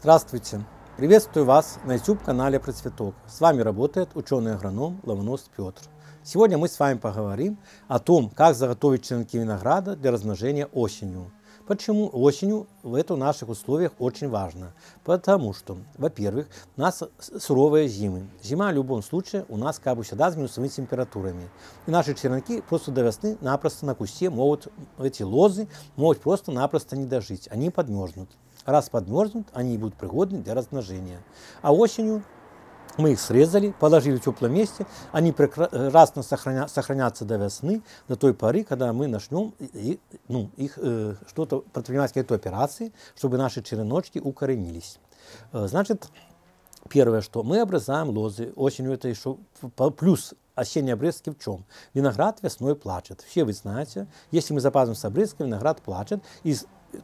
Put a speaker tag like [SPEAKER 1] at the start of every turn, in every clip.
[SPEAKER 1] Здравствуйте! Приветствую вас на YouTube-канале Процветок. С вами работает ученый-агроном Лавонос Петр. Сегодня мы с вами поговорим о том, как заготовить черенки винограда для размножения осенью. Почему осенью в этих наших условиях очень важно? Потому что, во-первых, у нас суровые зимы. Зима в любом случае у нас как бы всегда с минусовыми температурами. И наши черенки просто до весны напросто на кусте могут, эти лозы могут просто-напросто не дожить. Они подмерзнут. Раз подмерзнут, они будут пригодны для размножения. А осенью мы их срезали, положили в теплом месте, они прекрасно сохраня, сохранятся до весны, до той поры, когда мы начнем и, ну, их э, что-то предпринимать какие-то операции, чтобы наши череночки укоренились. Э, значит, первое, что мы обрезаем лозы, осенью это еще плюс осенние обрезки в чем? Виноград весной плачет. Все вы знаете, если мы запазим с обрезкой, виноград плачет. И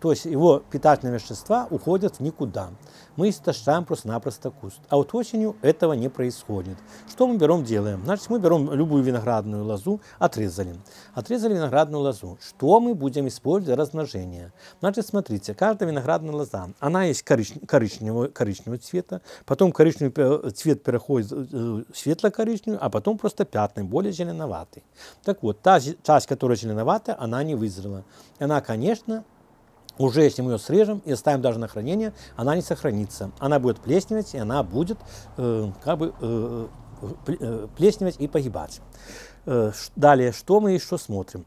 [SPEAKER 1] то есть его питательные вещества уходят в никуда. Мы истощаем просто-напросто куст. А вот осенью этого не происходит. Что мы берем, делаем? Значит, мы берем любую виноградную лозу, отрезали. Отрезали виноградную лозу. Что мы будем использовать для размножения? Значит, смотрите, каждая виноградная лоза, она есть корич... коричневого, коричневого цвета, потом коричневый цвет переходит э, в светло-коричневый, а потом просто пятный, более зеленоватый. Так вот, та часть, которая зеленоватая, она не вызрела. Она, конечно, уже если мы ее срежем и ставим даже на хранение, она не сохранится. Она будет плесневеть, и она будет э, как бы э, э, э плесневеть и погибать. Э, далее, что мы еще смотрим?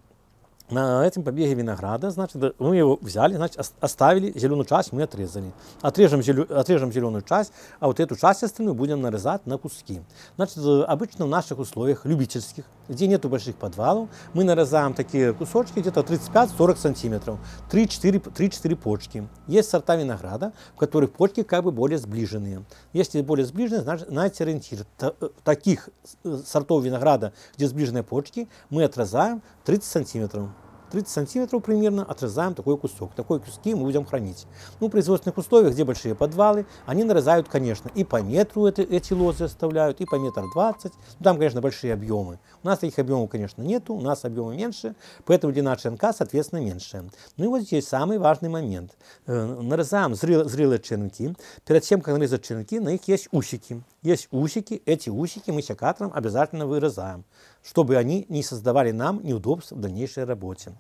[SPEAKER 1] на этом побеге винограда, значит, мы его взяли, значит, оставили, зеленую часть мы отрезали. Отрежем, зелю, отрежем зеленую часть, а вот эту часть остальную будем нарезать на куски. Значит, э, обычно в наших условиях любительских, где нету больших подвалов, мы нарезаем такие кусочки где-то 35-40 сантиметров, 3-4 почки. Есть сорта винограда, в которых почки как бы более сближенные. Если более сближенные, значит, знаете ориентир. Э, таких э, сортов винограда, где сближенные почки, мы отрезаем, 30 сантиметров. 30 сантиметров примерно отрезаем такой кусок. Такой куски мы будем хранить. Ну, в производственных условиях, где большие подвалы, они нарезают, конечно, и по метру эти эти лозы оставляют, и по метр двадцать. Ну, там, конечно, большие объемы. У нас таких объемов, конечно, нету, у нас объемы меньше, поэтому длина черенка, соответственно, меньше. Ну и вот здесь самый важный момент. Э, нарезаем зрел, зрелые черенки. Перед тем, как нарезать черенки, на них есть усики. Есть усики, эти усики мы секатором обязательно вырезаем чтобы они не создавали нам неудобств в дальнейшей работе.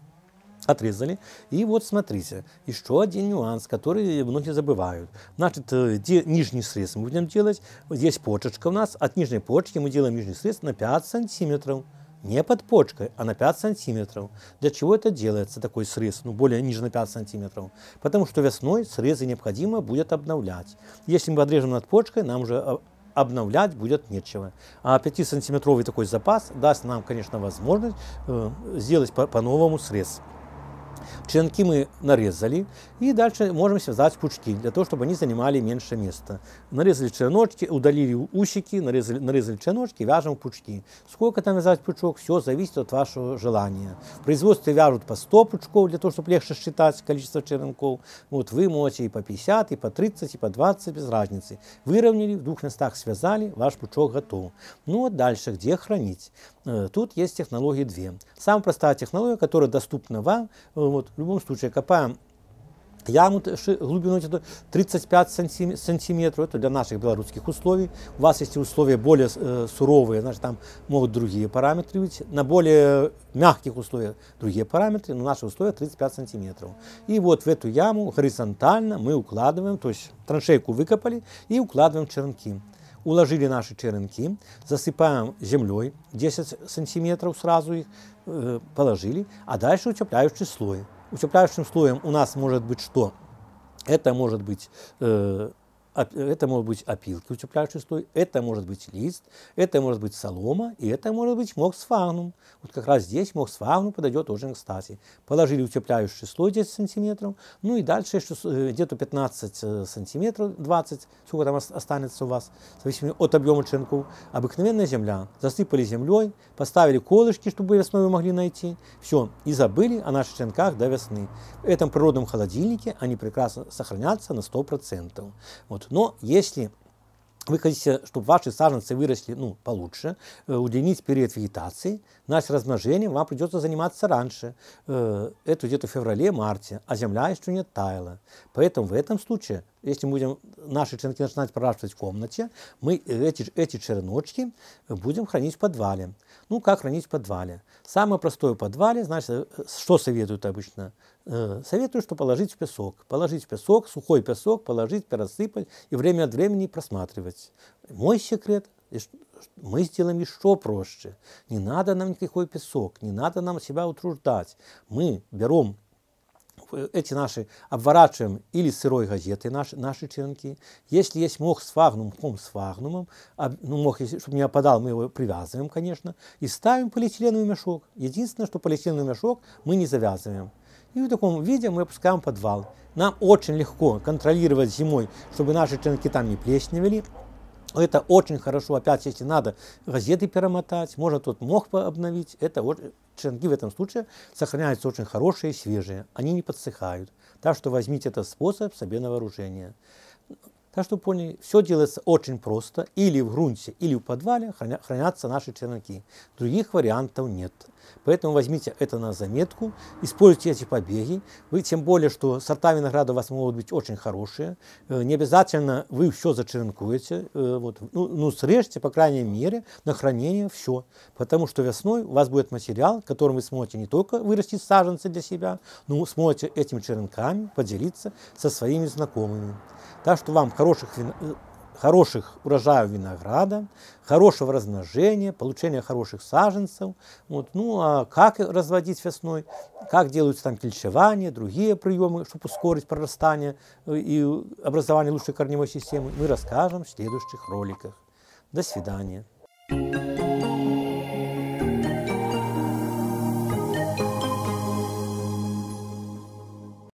[SPEAKER 1] Отрезали. И вот смотрите, еще один нюанс, который многие забывают. Значит, где э, нижний срез мы будем делать, здесь почечка у нас, от нижней почки мы делаем нижний срез на 5 сантиметров не под почкой, а на 5 сантиметров. Для чего это делается, такой срез, ну, более ниже на 5 сантиметров? Потому что весной срезы необходимо будет обновлять. Если мы подрежем над почкой, нам уже а, обновлять будет нечего. А 5-сантиметровый такой запас даст нам, конечно, возможность э, сделать по-новому срез. Черенки мы нарезали и дальше можем связать пучки, для того, чтобы они занимали меньше места. Нарезали череночки, удалили усики, нарезали, нарезали череночки, вяжем пучки. Сколько там вязать пучок, все зависит от вашего желания. В производстве вяжут по 100 пучков, для того, чтобы легче считать количество черенков. Вот вы можете и по 50, и по 30, и по 20, без разницы. Выровняли, в двух местах связали, ваш пучок готов. Ну а дальше, где хранить? Э, тут есть технологии две. Самая простая технология, которая доступна вам, э, вот, в любом случае копаем яму глубиной 35 сантиметров, это для наших белорусских условий. У вас, есть условия более э, суровые, значит, там могут другие параметры быть. На более мягких условиях другие параметры, но наши условия 35 сантиметров. И вот в эту яму горизонтально мы укладываем, то есть траншейку выкопали и укладываем черенки уложили наши черенки, засыпаем землей 10 сантиметров сразу их э, положили, а дальше утепляющий слой. Утепляющим слоем у нас может быть что? Это может быть э, это может быть опилки, утепляющий слой, это может быть лист, это может быть солома, и это может быть моксфагнум. Вот как раз здесь моксфагнум подойдет очень кстати. Положили утепляющий слой 10 сантиметров, ну и дальше э, где-то 15 э, сантиметров, 20, сколько там останется у вас, в зависимости от объема черенков. Обыкновенная земля. Засыпали землей, поставили колышки, чтобы весной вы могли найти. Все, и забыли о наших черенках до весны. В этом природном холодильнике они прекрасно сохранятся на 100%. Вот но если вы хотите, чтобы ваши саженцы выросли ну, получше, э, удлинить период вегетации, значит, размножением вам придется заниматься раньше. Э, это где-то в феврале-марте, а земля еще не таяла. Поэтому в этом случае, если мы будем наши черенки начинать проращивать в комнате, мы э, эти, эти череночки будем хранить в подвале. Ну, как хранить в подвале? Самое простое в подвале, значит, что советуют обычно? Э, советую, что положить в песок. Положить в песок, сухой песок, положить, пересыпать и время от времени просматривать. Мой секрет мы сделаем еще проще. Не надо нам никакой песок, не надо нам себя утруждать. Мы берем эти наши обворачиваем или сырой газетой наши, наши черенки. Если есть мох с фагнумом, ком с фагнумом, а, ну, мох, если, чтобы не опадал, мы его привязываем, конечно, и ставим полиэтиленовый мешок. Единственное, что полиэтиленовый мешок мы не завязываем. И в таком виде мы опускаем подвал. Нам очень легко контролировать зимой, чтобы наши черенки там не плесневели. Это очень хорошо, опять, если надо, газеты перемотать, можно тут мох обновить. Это вот, черенки э, в этом случае сохраняются очень хорошие, свежие, они не подсыхают. Так что возьмите этот способ себе на вооружение. Так что поняли, все делается очень просто. Или в грунте, или в подвале хранятся наши черновики. Других вариантов нет. Поэтому возьмите это на заметку, используйте эти побеги. Вы тем более, что сорта винограда у вас могут быть очень хорошие. Э, не обязательно вы все зачеренкуете. Э, вот. Ну, ну, срежьте, по крайней мере, на хранение все. Потому что весной у вас будет материал, которым вы сможете не только вырастить саженцы для себя, но сможете этими черенками поделиться со своими знакомыми. Так что вам хорошо хороших, э, хороших урожаев винограда, хорошего размножения, получения хороших саженцев. Вот. Ну а как разводить весной, как делаются там кельчевания, другие приемы, чтобы ускорить прорастание э, и образование лучшей корневой системы, мы расскажем в следующих роликах. До свидания. thank you